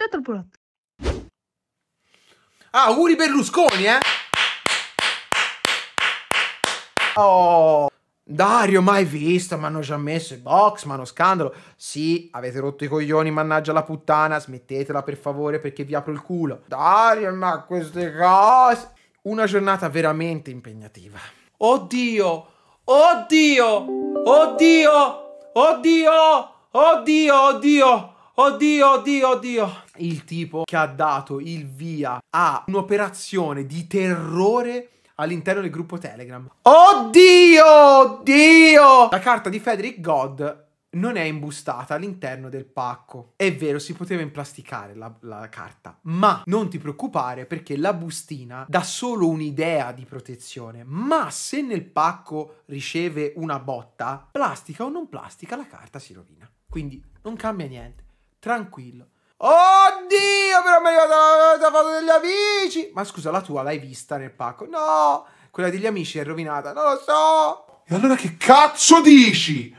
Retropolotto. Ah, auguri Berlusconi, eh! Oh! Dario, mai visto, mi hanno già messo i box, ma uno scandalo. Sì, avete rotto i coglioni, mannaggia la puttana, smettetela per favore perché vi apro il culo. Dario, ma queste cose... Una giornata veramente impegnativa. Oddio, oddio, oddio, oddio, oddio, oddio. Oddio, oddio, oddio. Il tipo che ha dato il via a un'operazione di terrore all'interno del gruppo Telegram. Oddio, oddio. La carta di Frederick God non è imbustata all'interno del pacco. È vero, si poteva implasticare la, la, carta, ma non ti preoccupare perché la bustina dà solo un'idea di protezione, ma se nel pacco riceve una botta, plastica o non plastica, la carta si rovina. Quindi non cambia niente tranquillo. Oddio, però mi è arrivata la, foto degli amici! Ma scusa, la tua l'hai vista nel pacco? No, quella degli amici è rovinata, non lo so! E allora che cazzo dici?